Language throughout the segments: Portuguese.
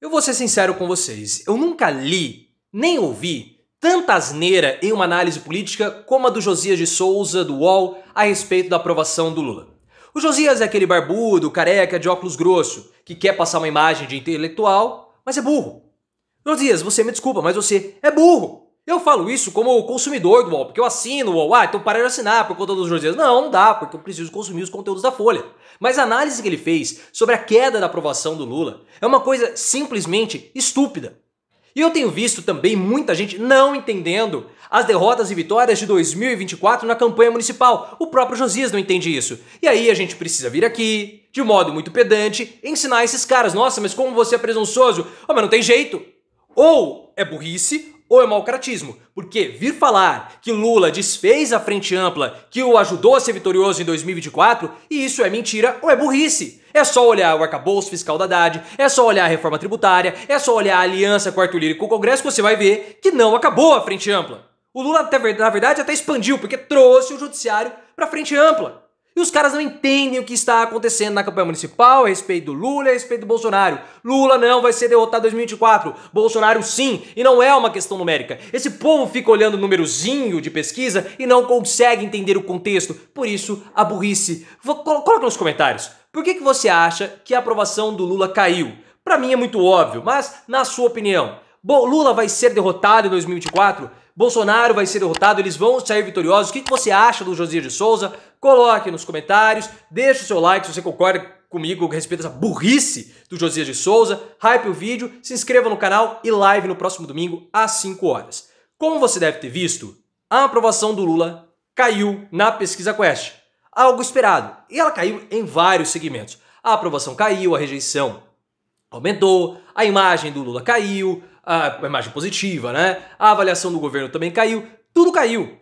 Eu vou ser sincero com vocês, eu nunca li, nem ouvi, tanta asneira em uma análise política como a do Josias de Souza, do UOL, a respeito da aprovação do Lula. O Josias é aquele barbudo, careca, de óculos grosso, que quer passar uma imagem de intelectual, mas é burro. Josias, você me desculpa, mas você é burro. Eu falo isso como consumidor do UOL, porque eu assino o UOL. Ah, então parei de assinar por conta dos Josias. Não, não dá, porque eu preciso consumir os conteúdos da Folha. Mas a análise que ele fez sobre a queda da aprovação do Lula é uma coisa simplesmente estúpida. E eu tenho visto também muita gente não entendendo as derrotas e vitórias de 2024 na campanha municipal. O próprio Josias não entende isso. E aí a gente precisa vir aqui, de modo muito pedante, ensinar esses caras: nossa, mas como você é presunçoso? Oh, mas não tem jeito. Ou é burrice, ou é malcratismo, porque vir falar que Lula desfez a frente ampla, que o ajudou a ser vitorioso em 2024, e isso é mentira ou é burrice. É só olhar o arcabouço fiscal da Haddad, é só olhar a reforma tributária, é só olhar a aliança com o Arthur Lira e com o Congresso que você vai ver que não acabou a frente ampla. O Lula, na verdade, até expandiu, porque trouxe o judiciário para frente ampla. E os caras não entendem o que está acontecendo na campanha municipal a respeito do Lula e a respeito do Bolsonaro. Lula não vai ser derrotado em 2024, Bolsonaro sim, e não é uma questão numérica. Esse povo fica olhando o númerozinho de pesquisa e não consegue entender o contexto, por isso a burrice. Vou, coloca nos comentários, por que, que você acha que a aprovação do Lula caiu? Para mim é muito óbvio, mas na sua opinião, Lula vai ser derrotado em 2024? Bolsonaro vai ser derrotado, eles vão sair vitoriosos. O que você acha do Josias de Souza? Coloque nos comentários, deixe o seu like se você concorda comigo a respeito dessa burrice do Josias de Souza. Hype o vídeo, se inscreva no canal e live no próximo domingo às 5 horas. Como você deve ter visto, a aprovação do Lula caiu na pesquisa Quest. Algo esperado. E ela caiu em vários segmentos. A aprovação caiu, a rejeição aumentou, a imagem do Lula caiu, a ah, é imagem positiva, né? A avaliação do governo também caiu, tudo caiu.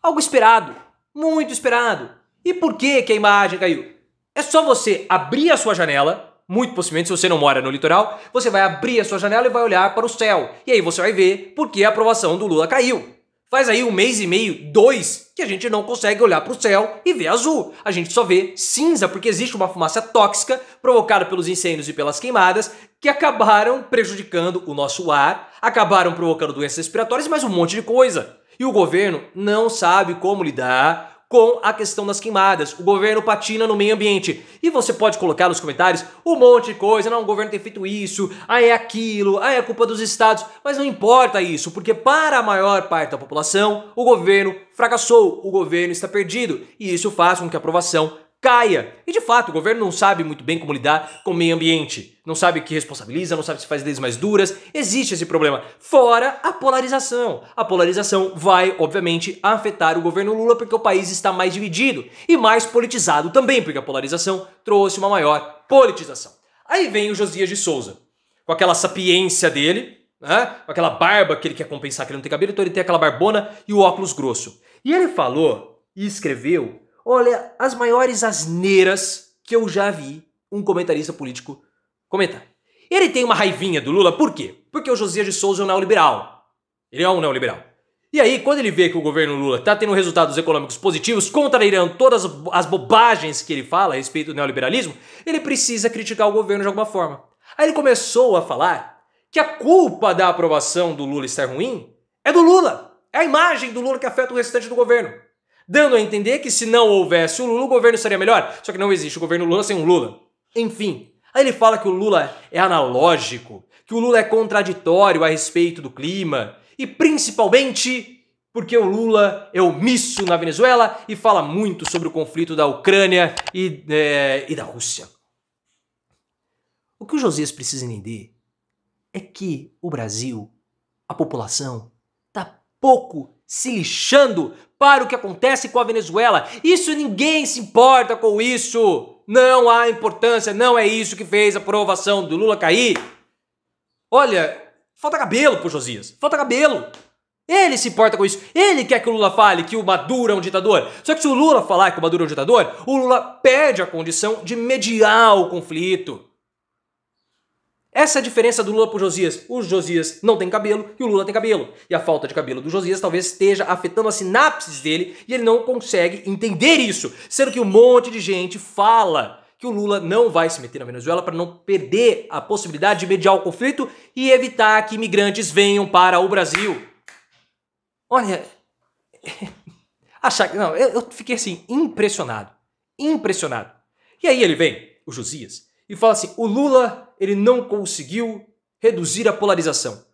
Algo esperado, muito esperado. E por que, que a imagem caiu? É só você abrir a sua janela, muito possivelmente, se você não mora no litoral, você vai abrir a sua janela e vai olhar para o céu. E aí você vai ver por que a aprovação do Lula caiu. Faz aí um mês e meio, dois, que a gente não consegue olhar para o céu e ver azul. A gente só vê cinza porque existe uma fumaça tóxica provocada pelos incêndios e pelas queimadas que acabaram prejudicando o nosso ar, acabaram provocando doenças respiratórias e mais um monte de coisa. E o governo não sabe como lidar com a questão das queimadas. O governo patina no meio ambiente. E você pode colocar nos comentários um monte de coisa. Não, o governo tem feito isso, ah, é aquilo, ah, é culpa dos estados. Mas não importa isso, porque para a maior parte da população, o governo fracassou, o governo está perdido. E isso faz com que a aprovação caia. E de fato, o governo não sabe muito bem como lidar com o meio ambiente, não sabe o que responsabiliza, não sabe se faz leis mais duras, existe esse problema. Fora a polarização. A polarização vai, obviamente, afetar o governo Lula porque o país está mais dividido e mais politizado também, porque a polarização trouxe uma maior politização. Aí vem o Josias de Souza, com aquela sapiência dele, né? com aquela barba que ele quer compensar que ele não tem cabelo, então ele tem aquela barbona e o óculos grosso. E ele falou e escreveu olha, as maiores asneiras que eu já vi um comentarista político comentar. Ele tem uma raivinha do Lula, por quê? Porque o Josias de Souza é um neoliberal. Ele é um neoliberal. E aí, quando ele vê que o governo Lula está tendo resultados econômicos positivos, contrariando todas as bobagens que ele fala a respeito do neoliberalismo, ele precisa criticar o governo de alguma forma. Aí ele começou a falar que a culpa da aprovação do Lula estar ruim é do Lula. É a imagem do Lula que afeta o restante do governo dando a entender que se não houvesse o Lula, o governo seria melhor. Só que não existe o governo Lula sem o Lula. Enfim, aí ele fala que o Lula é analógico, que o Lula é contraditório a respeito do clima e principalmente porque o Lula é omisso na Venezuela e fala muito sobre o conflito da Ucrânia e, é, e da Rússia. O que o Josias precisa entender é que o Brasil, a população, está pouco se lixando para o que acontece com a Venezuela. Isso ninguém se importa com isso. Não há importância, não é isso que fez a aprovação do Lula cair. Olha, falta cabelo pro Josias, falta cabelo. Ele se importa com isso. Ele quer que o Lula fale que o Maduro é um ditador. Só que se o Lula falar que o Maduro é um ditador, o Lula perde a condição de mediar o conflito. Essa é a diferença do Lula pro Josias. O Josias não tem cabelo e o Lula tem cabelo. E a falta de cabelo do Josias talvez esteja afetando as sinapses dele e ele não consegue entender isso. Sendo que um monte de gente fala que o Lula não vai se meter na Venezuela para não perder a possibilidade de mediar o conflito e evitar que imigrantes venham para o Brasil. Olha, achar que não, eu, eu fiquei assim impressionado, impressionado. E aí ele vem, o Josias, e fala assim: o Lula ele não conseguiu reduzir a polarização.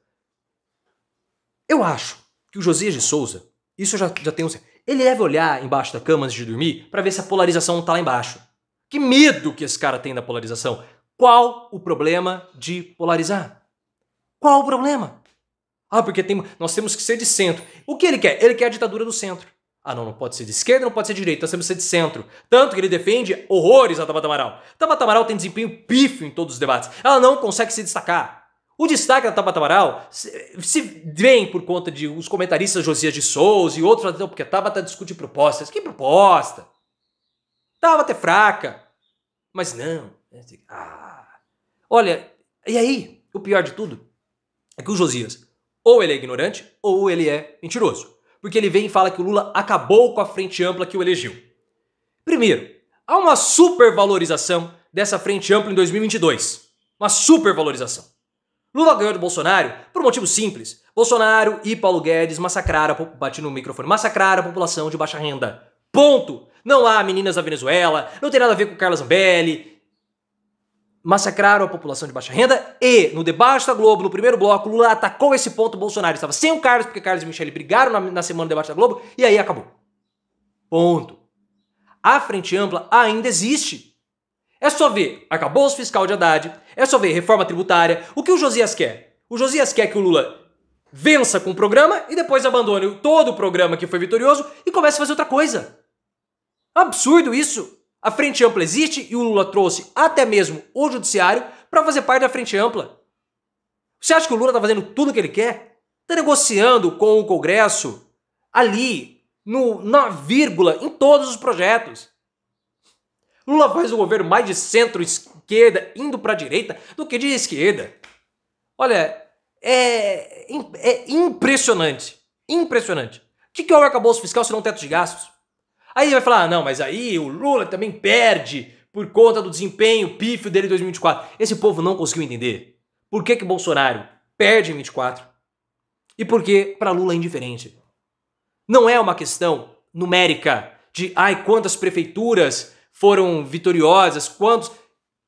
Eu acho que o Josias de Souza, isso eu já, já tenho. Ele deve olhar embaixo da cama antes de dormir para ver se a polarização não tá lá embaixo. Que medo que esse cara tem da polarização. Qual o problema de polarizar? Qual o problema? Ah, porque tem, nós temos que ser de centro. O que ele quer? Ele quer a ditadura do centro. Ah, não, não pode ser de esquerda, não pode ser de direita, você sempre ser de centro. Tanto que ele defende horrores a Tabata Amaral. Tabata Amaral tem desempenho pífio em todos os debates. Ela não consegue se destacar. O destaque da Tabata Amaral se, se vem por conta de os comentaristas Josias de Souza e outros, porque a Tabata discute propostas. Que proposta? Tabata é fraca. Mas não. É assim, ah. Olha, e aí? O pior de tudo é que o Josias ou ele é ignorante ou ele é mentiroso porque ele vem e fala que o Lula acabou com a frente ampla que o elegeu. Primeiro, há uma supervalorização dessa frente ampla em 2022. Uma supervalorização. Lula ganhou do Bolsonaro por um motivo simples. Bolsonaro e Paulo Guedes massacraram, bati no microfone, massacraram a população de baixa renda. Ponto! Não há meninas da Venezuela, não tem nada a ver com Carla Zambelli, massacraram a população de baixa renda e, no debate da Globo, no primeiro bloco, Lula atacou esse ponto, Bolsonaro estava sem o Carlos, porque Carlos e Michele brigaram na, na semana do debate da Globo, e aí acabou. Ponto. A Frente Ampla ainda existe. É só ver acabou o fiscal de Haddad, é só ver reforma tributária. O que o Josias quer? O Josias quer que o Lula vença com o programa e depois abandone todo o programa que foi vitorioso e comece a fazer outra coisa. Absurdo isso! A Frente Ampla existe e o Lula trouxe até mesmo o Judiciário para fazer parte da Frente Ampla. Você acha que o Lula está fazendo tudo o que ele quer? Está negociando com o Congresso ali, no, na vírgula, em todos os projetos. Lula faz o governo mais de centro-esquerda indo para a direita do que de esquerda. Olha, é, é, é impressionante. Impressionante. O que é o arcabouço fiscal se não teto de gastos? Aí vai falar: ah, não, mas aí o Lula também perde por conta do desempenho pífio dele em 2024. Esse povo não conseguiu entender por que, que Bolsonaro perde em 24 e por que para Lula é indiferente. Não é uma questão numérica de ai quantas prefeituras foram vitoriosas, quantos.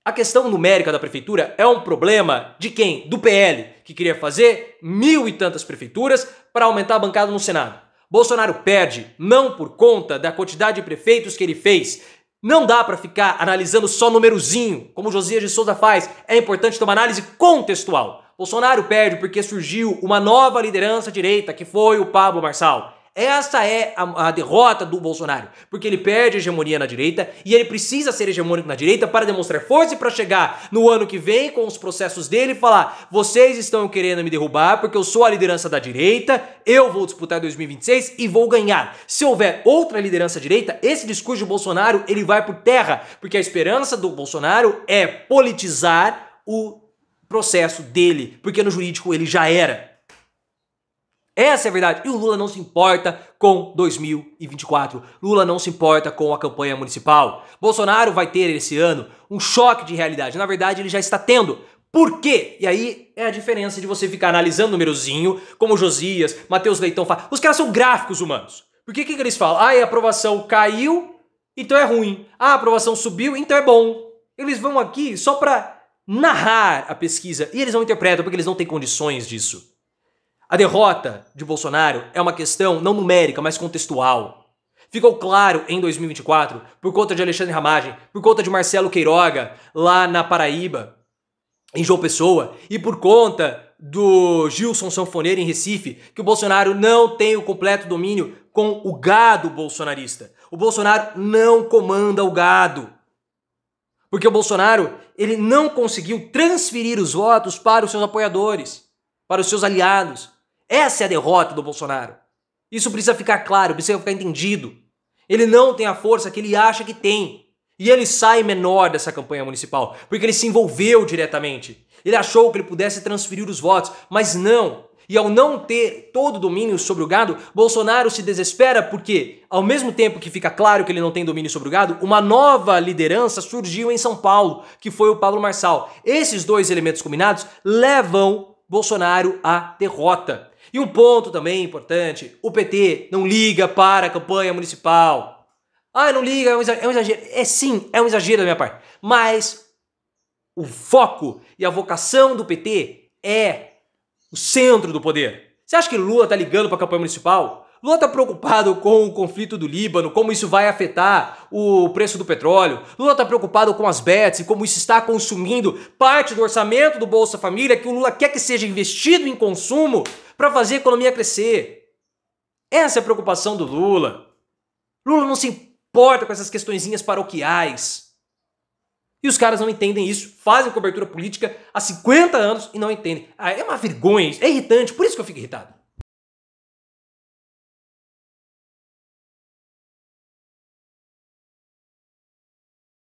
A questão numérica da prefeitura é um problema de quem? Do PL, que queria fazer mil e tantas prefeituras para aumentar a bancada no Senado. Bolsonaro perde não por conta da quantidade de prefeitos que ele fez. Não dá para ficar analisando só númerozinho, como Josias de Souza faz. É importante ter uma análise contextual. Bolsonaro perde porque surgiu uma nova liderança direita, que foi o Pablo Marçal. Essa é a, a, derrota do Bolsonaro, porque ele perde a hegemonia na direita e ele precisa ser hegemônico na direita para demonstrar força e para chegar no ano que vem com os processos dele e falar: vocês estão querendo me derrubar porque eu sou a liderança da direita, eu vou disputar 2026 e vou ganhar. Se houver outra liderança direita, esse discurso do Bolsonaro ele vai por terra, porque a esperança do Bolsonaro é politizar o processo dele, porque no jurídico ele já era. Essa é a verdade. E o Lula não se importa com 2024. Lula não se importa com a campanha municipal. Bolsonaro vai ter esse ano um choque de realidade. Na verdade, ele já está tendo. Por quê? E aí é a diferença de você ficar analisando númerozinho, como Josias, Matheus Leitão fala. Os caras são gráficos humanos. Por que, que eles falam? Ah, a aprovação caiu, então é ruim. Ah, a aprovação subiu, então é bom. Eles vão aqui só para narrar a pesquisa e eles não interpretam porque eles não têm condições disso. A derrota de Bolsonaro é uma questão não numérica, mas contextual. Ficou claro em 2024, por conta de Alexandre Ramagem, por conta de Marcelo Queiroga, lá na Paraíba, em João Pessoa, e por conta do Gilson Sanfoneiro em Recife, que o Bolsonaro não tem o completo domínio com o gado bolsonarista. O Bolsonaro não comanda o gado. Porque o Bolsonaro, ele não conseguiu transferir os votos para os seus apoiadores, para os seus aliados. Essa é a derrota do Bolsonaro. Isso precisa ficar claro, precisa ficar entendido. Ele não tem a força que ele acha que tem. E ele sai menor dessa campanha municipal, porque ele se envolveu diretamente. Ele achou que ele pudesse transferir os votos, mas não. E ao não ter todo o domínio sobre o gado, Bolsonaro se desespera porque, ao mesmo tempo que fica claro que ele não tem domínio sobre o gado, uma nova liderança surgiu em São Paulo, que foi o Paulo Marçal. Esses dois elementos combinados levam Bolsonaro à derrota. E um ponto também importante: o PT não liga para a campanha municipal. Ah, não liga, é, é um exagero. É sim, é um exagero da minha parte. Mas o foco e a vocação do PT é o centro do poder. Você acha que Lula tá ligando para a campanha municipal? Lula tá preocupado com o conflito do Líbano, como isso vai afetar o preço do petróleo. Lula tá preocupado com as bets e como isso está consumindo parte do orçamento do Bolsa Família que o Lula quer que seja investido em consumo para fazer a economia crescer. Essa é a preocupação do Lula. Lula não se importa com essas questõezinhas paroquiais. E os caras não entendem isso, fazem cobertura política há 50 anos e não entendem. Ah, é uma vergonha, é irritante, por isso que eu fico irritado.